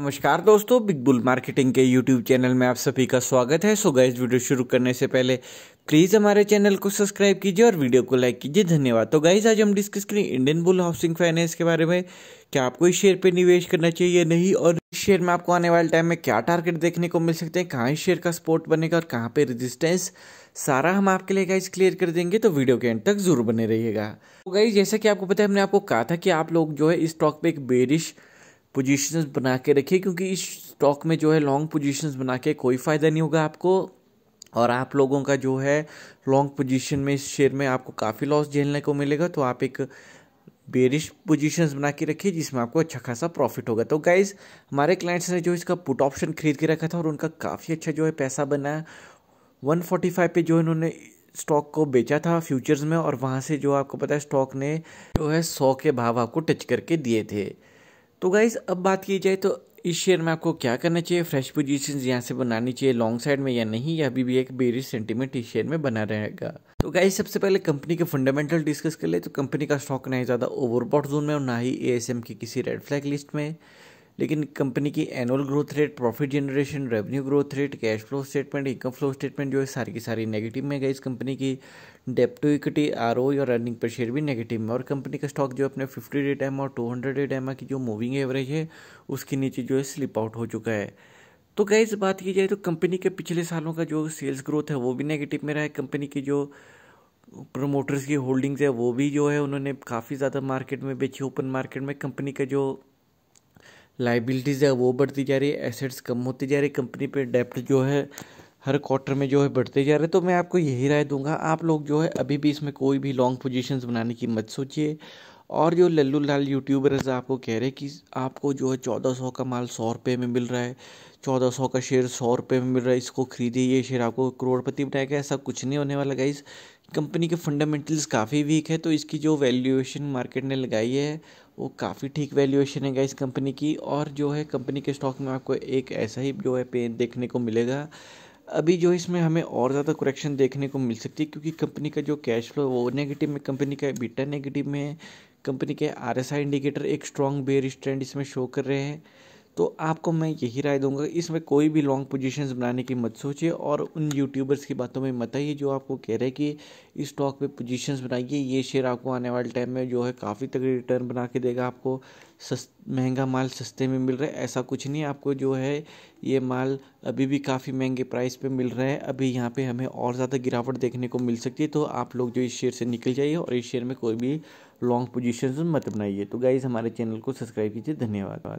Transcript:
नमस्कार दोस्तों Big Bull Marketing के यूट्यूब चैनल में आप सभी का स्वागत है सो गैस वीडियो शुरू करने से पहले प्लीज़ हमारे चैनल को सब्सक्राइब कीजिए और वीडियो को लाइक कीजिए धन्यवाद तो गाइज आज हम डिस्कस करें इंडियन बुल हाउसिंग फाइनेंस के बारे में क्या आपको इस शेयर पे निवेश करना चाहिए नहीं और इस शेयर में आपको आने वाले टाइम में क्या टारगेट देखने को मिल सकते हैं कहाँ इस शेयर का सपोर्ट बनेगा और कहाँ पे रजिस्टेंस सारा हम आपके लिए गाइज क्लियर कर देंगे तो वीडियो के एंड तक जरूर बने रहिएगा तो गाइज जैसा कि आपको पता है हमने आपको कहा था कि आप लोग जो है इस स्टॉक पर एक बेरिश पोजीशंस बना के रखिए क्योंकि इस स्टॉक में जो है लॉन्ग पोजीशंस बना के कोई फ़ायदा नहीं होगा आपको और आप लोगों का जो है लॉन्ग पोजीशन में इस शेयर में आपको काफ़ी लॉस झेलने को मिलेगा तो आप एक बेरिश पोजीशंस बना के रखिए जिसमें आपको अच्छा खासा प्रॉफिट होगा तो गाइज हमारे क्लाइंट्स ने जो इसका पुट ऑप्शन खरीद के रखा था और उनका काफ़ी अच्छा जो है पैसा बना वन फोर्टी पे जो इन्होंने स्टॉक को बेचा था फ्यूचर्स में और वहाँ से जो आपको पता है स्टॉक ने जो है सौ के भाव आपको टच करके दिए थे तो गाइज़ अब बात की जाए तो इस शेयर में आपको क्या करना चाहिए फ्रेश पोजीशन यहाँ से बनानी चाहिए लॉन्ग साइड में या नहीं या अभी भी एक बेरिश सेंटीमेंट इस शेयर में बना रहेगा तो गाइस सबसे पहले कंपनी के फंडामेंटल डिस्कस कर ले तो कंपनी का स्टॉक ना ही ज़्यादा ओवरबॉट जोन में और ना ही ए की किसी रेड फ्लैग लिस्ट में लेकिन कंपनी की annual growth rate profit generation revenue growth rate cash flow statement income flow statement जो है सारी की सारी नेगेटिव में गई इस कंपनी की debt to equity R O और अर्निंग पर शेयर भी नेगेटिव में और कंपनी का स्टॉक जो अपने फिफ्टी डेट एम और टू हंड्रेड डेट एम की जो मूविंग एवरेज है उसके नीचे जो है स्लिप आउट हो चुका है तो गई बात की जाए तो कंपनी के पिछले सालों का जो सेल्स ग्रोथ है वो भी नेगेटिव में रहा है कंपनी की जो प्रमोटर्स की होल्डिंग्स है वो भी जो है उन्होंने काफ़ी ज़्यादा मार्केट में बेची ओपन मार्केट में कंपनी का जो लाइबिलिटीज़ है वो बढ़ती जा रही है एसेट्स कम होती जा रही है कंपनी पे डेप्ट जो है हर क्वार्टर में जो है बढ़ते जा रहे हैं तो मैं आपको यही राय दूंगा आप लोग जो है अभी भी इसमें कोई भी लॉन्ग पोजीशंस बनाने की मत सोचिए और जो लल्लू लाल यूट्यूबर्स आपको कह रहे हैं कि आपको जो है चौदह सौ का माल सौ रुपये में मिल रहा है चौदह सौ का शेयर सौ रुपये में मिल रहा है इसको खरीदिए ये शेयर आपको करोड़पति बनाएगा ऐसा कुछ नहीं होने वाला गाइस कंपनी के फंडामेंटल्स काफ़ी वीक है तो इसकी जो वैल्यूएशन मार्केट ने लगाई है वो काफ़ी ठीक वैल्यूएशन है गाइस कंपनी की और जो है कंपनी के स्टॉक में आपको एक ऐसा ही जो है पेन देखने को मिलेगा अभी जो इसमें हमें और ज़्यादा करेक्शन देखने को मिल सकती है क्योंकि कंपनी का जो कैश फ्लो वो नेगेटिव में कंपनी का बीटा नेगेटिव में है कंपनी के आर इंडिकेटर एक स्ट्रॉन्ग बेयर स्ट्रेंड इसमें शो कर रहे हैं तो आपको मैं यही राय दूंगा इसमें कोई भी लॉन्ग पोजीशंस बनाने की मत सोचिए और उन यूट्यूबर्स की बातों में मत आइए जो आपको कह रहे हैं कि इस स्टॉक पे पोजीशंस बनाइए ये शेयर आपको आने वाले टाइम में जो है काफ़ी तगड़ी रिटर्न बना के देगा आपको सस्त महंगा माल सस्ते में मिल रहा है ऐसा कुछ नहीं आपको जो है ये माल अभी भी काफ़ी महंगे प्राइस पे मिल रहा है अभी यहाँ पे हमें और ज़्यादा गिरावट देखने को मिल सकती है तो आप लोग जो इस शेयर से निकल जाइए और इस शेयर में कोई भी लॉन्ग पोजिशन मत बनाइए तो गाइज़ हमारे चैनल को सब्सक्राइब कीजिए धन्यवाद